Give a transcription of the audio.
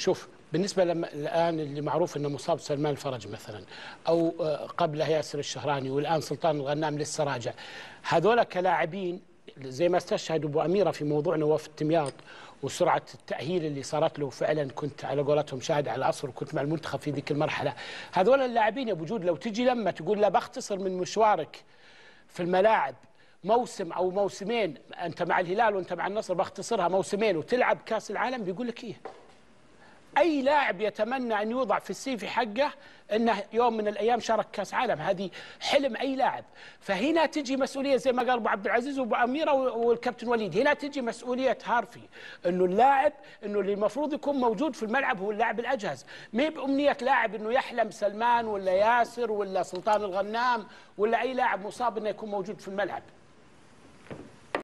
شوف بالنسبه لما الان اللي معروف انه مصاب سلمان الفرج مثلا او آه، قبله ياسر الشهراني والان سلطان الغنام لسه راجع هذول كلاعبين زي ما استشهد ابو اميره في موضوع نواف التمياط وسرعه التاهيل اللي صارت له فعلا كنت على قولتهم شاهد على العصر وكنت مع المنتخب في ذيك المرحله هذول اللاعبين يا ابو جود لو تجي لما تقول لا بختصر من مشوارك في الملاعب موسم او موسمين انت مع الهلال وانت مع النصر بختصرها موسمين وتلعب كاس العالم بيقول لك ايه اي لاعب يتمنى ان يوضع في السيفي حقه انه يوم من الايام شارك كاس عالم هذه حلم اي لاعب فهنا تجي مسؤوليه زي ما قال ابو عبد العزيز وابو اميره والكابتن وليد هنا تجي مسؤوليه هارفي انه اللاعب انه اللي المفروض يكون موجود في الملعب هو اللاعب الاجهز ما هي بامنيه لاعب انه يحلم سلمان ولا ياسر ولا سلطان الغنام ولا اي لاعب مصاب انه يكون موجود في الملعب